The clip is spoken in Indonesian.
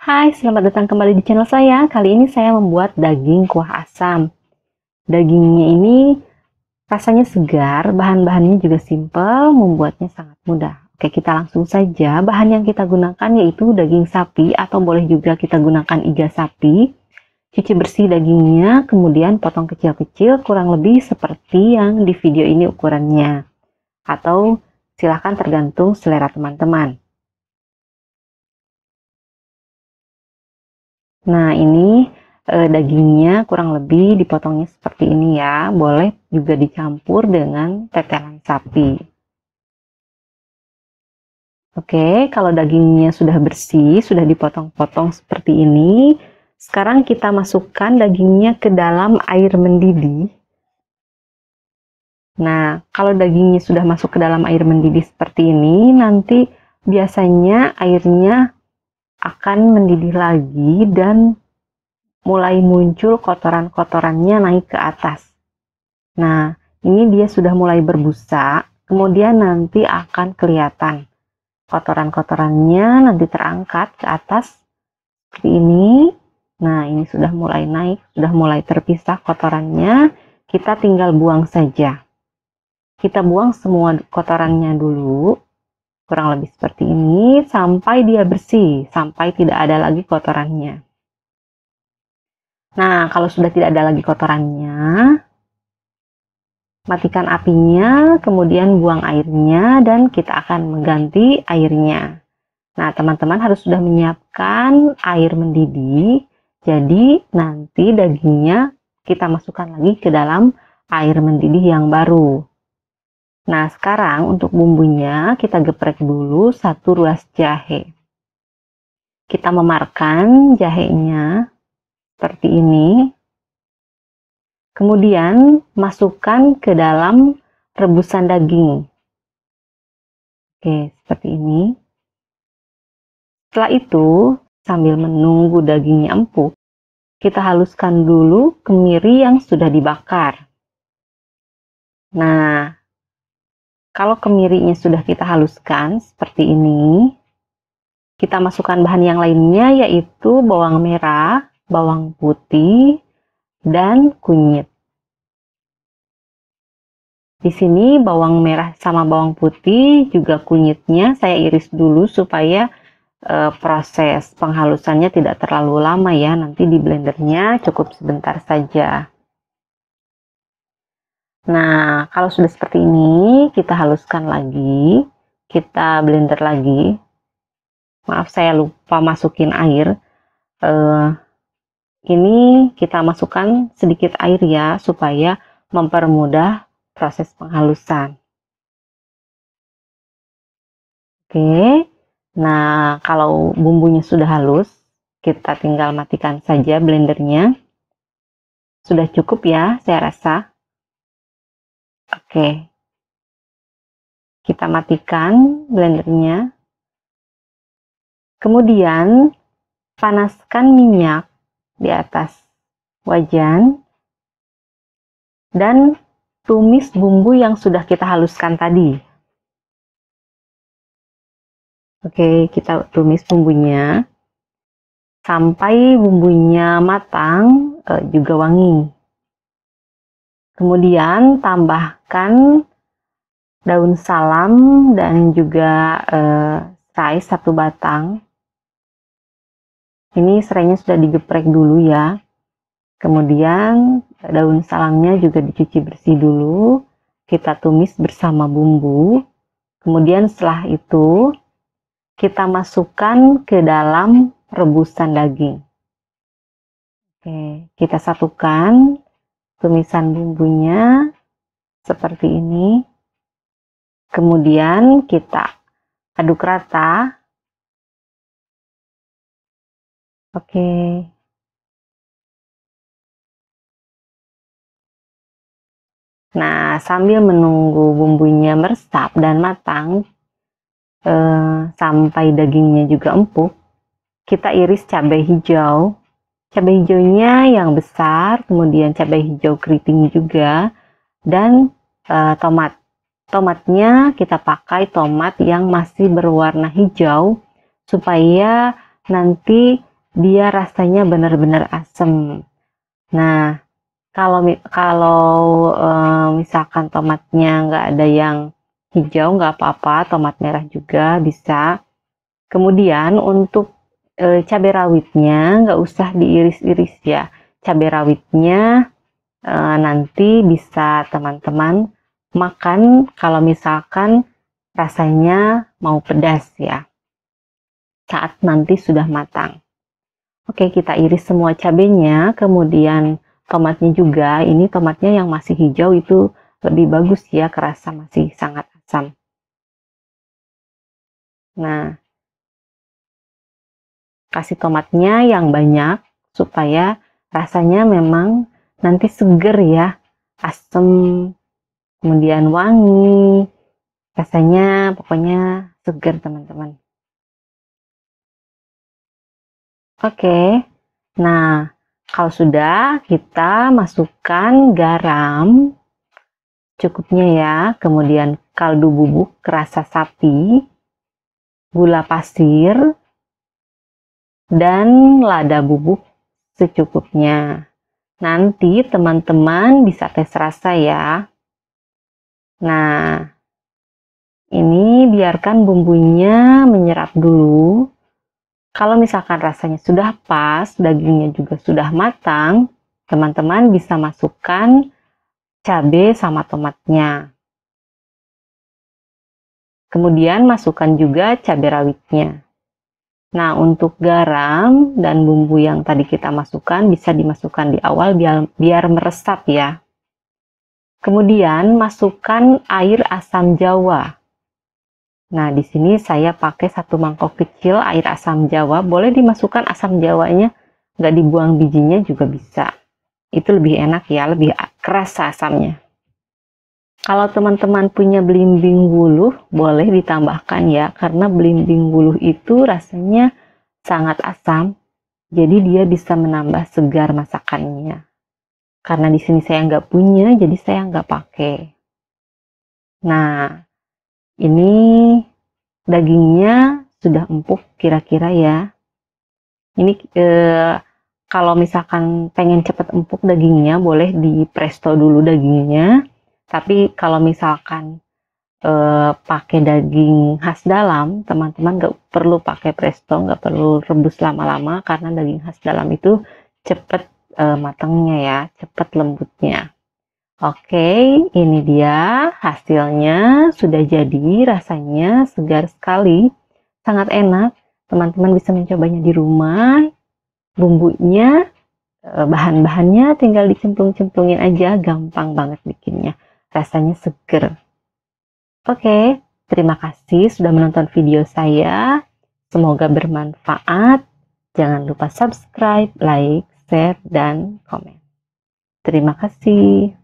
Hai, selamat datang kembali di channel saya. Kali ini saya membuat daging kuah asam. Dagingnya ini rasanya segar, bahan-bahannya juga simple, membuatnya sangat mudah. Oke, kita langsung saja. Bahan yang kita gunakan yaitu daging sapi atau boleh juga kita gunakan iga sapi. Cuci bersih dagingnya, kemudian potong kecil-kecil kurang lebih seperti yang di video ini ukurannya. Atau silahkan tergantung selera teman-teman. Nah, ini e, dagingnya kurang lebih dipotongnya seperti ini ya. Boleh juga dicampur dengan tetelan sapi. Oke, kalau dagingnya sudah bersih, sudah dipotong-potong seperti ini, sekarang kita masukkan dagingnya ke dalam air mendidih. Nah, kalau dagingnya sudah masuk ke dalam air mendidih seperti ini, nanti biasanya airnya akan mendidih lagi dan mulai muncul kotoran-kotorannya naik ke atas. Nah, ini dia sudah mulai berbusa, kemudian nanti akan kelihatan kotoran-kotorannya nanti terangkat ke atas seperti ini. Nah, ini sudah mulai naik, sudah mulai terpisah kotorannya. Kita tinggal buang saja. Kita buang semua kotorannya dulu kurang lebih seperti ini sampai dia bersih, sampai tidak ada lagi kotorannya. Nah, kalau sudah tidak ada lagi kotorannya, matikan apinya, kemudian buang airnya dan kita akan mengganti airnya. Nah, teman-teman harus sudah menyiapkan air mendidih. Jadi, nanti dagingnya kita masukkan lagi ke dalam air mendidih yang baru. Nah, sekarang untuk bumbunya kita geprek dulu satu ruas jahe. Kita memarkan jahenya seperti ini. Kemudian masukkan ke dalam rebusan daging. Oke, seperti ini. Setelah itu, sambil menunggu dagingnya empuk, kita haluskan dulu kemiri yang sudah dibakar. Nah, kalau kemirinya sudah kita haluskan seperti ini, kita masukkan bahan yang lainnya yaitu bawang merah, bawang putih, dan kunyit. Di sini bawang merah sama bawang putih juga kunyitnya saya iris dulu supaya e, proses penghalusannya tidak terlalu lama ya. Nanti di blendernya cukup sebentar saja. Nah, kalau sudah seperti ini kita haluskan lagi, kita blender lagi. Maaf saya lupa masukin air. Uh, ini kita masukkan sedikit air ya supaya mempermudah proses penghalusan. Oke, nah kalau bumbunya sudah halus, kita tinggal matikan saja blendernya. Sudah cukup ya, saya rasa. Oke, kita matikan blendernya. Kemudian panaskan minyak di atas wajan dan tumis bumbu yang sudah kita haluskan tadi. Oke, kita tumis bumbunya sampai bumbunya matang eh, juga wangi. Kemudian tambahkan daun salam dan juga eh, serai satu batang. Ini serainya sudah digeprek dulu ya. Kemudian daun salamnya juga dicuci bersih dulu. Kita tumis bersama bumbu. Kemudian setelah itu kita masukkan ke dalam rebusan daging. Oke, kita satukan tumisan bumbunya seperti ini. Kemudian kita aduk rata. Oke. Nah, sambil menunggu bumbunya meresap dan matang eh, sampai dagingnya juga empuk, kita iris cabai hijau. Cabai hijaunya yang besar, kemudian cabai hijau keriting juga, dan eh, tomat. Tomatnya kita pakai tomat yang masih berwarna hijau supaya nanti dia rasanya benar-benar asem Nah, kalau kalau e, misalkan tomatnya nggak ada yang hijau nggak apa-apa, tomat merah juga bisa. Kemudian untuk e, cabai rawitnya nggak usah diiris-iris ya. Cabai rawitnya e, nanti bisa teman-teman makan kalau misalkan rasanya mau pedas ya. Saat nanti sudah matang. Oke, kita iris semua cabenya, kemudian tomatnya juga. Ini tomatnya yang masih hijau itu lebih bagus ya, kerasa masih sangat asam. Nah, kasih tomatnya yang banyak supaya rasanya memang nanti seger ya, asam kemudian wangi, rasanya pokoknya segar teman-teman. Oke, nah kalau sudah kita masukkan garam cukupnya ya, kemudian kaldu bubuk rasa sapi, gula pasir, dan lada bubuk secukupnya. Nanti teman-teman bisa tes rasa ya. Nah, ini biarkan bumbunya menyerap dulu. Kalau misalkan rasanya sudah pas, dagingnya juga sudah matang, teman-teman bisa masukkan cabai sama tomatnya. Kemudian masukkan juga cabai rawitnya. Nah, untuk garam dan bumbu yang tadi kita masukkan bisa dimasukkan di awal biar, biar meresap ya. Kemudian masukkan air asam jawa. Nah, di sini saya pakai satu mangkok kecil air asam jawa. Boleh dimasukkan asam jawanya, nggak dibuang bijinya juga bisa. Itu lebih enak ya, lebih keras asamnya. Kalau teman-teman punya belimbing buluh, boleh ditambahkan ya, karena belimbing buluh itu rasanya sangat asam, jadi dia bisa menambah segar masakannya karena di sini saya nggak punya, jadi saya nggak pakai. Nah, ini dagingnya sudah empuk kira-kira ya. Ini eh, kalau misalkan pengen cepat empuk dagingnya, boleh di presto dulu dagingnya. Tapi kalau misalkan eh, pakai daging khas dalam, teman-teman nggak -teman perlu pakai presto, nggak perlu rebus lama-lama karena daging khas dalam itu cepat uh, matangnya ya, cepat lembutnya. Oke, ini dia hasilnya sudah jadi, rasanya segar sekali, sangat enak. Teman-teman bisa mencobanya di rumah, bumbunya, eh, bahan-bahannya tinggal dicemplung-cemplungin aja, gampang banget bikinnya. Rasanya seger. Oke, terima kasih sudah menonton video saya. Semoga bermanfaat. Jangan lupa subscribe, like, share, dan komen. Terima kasih.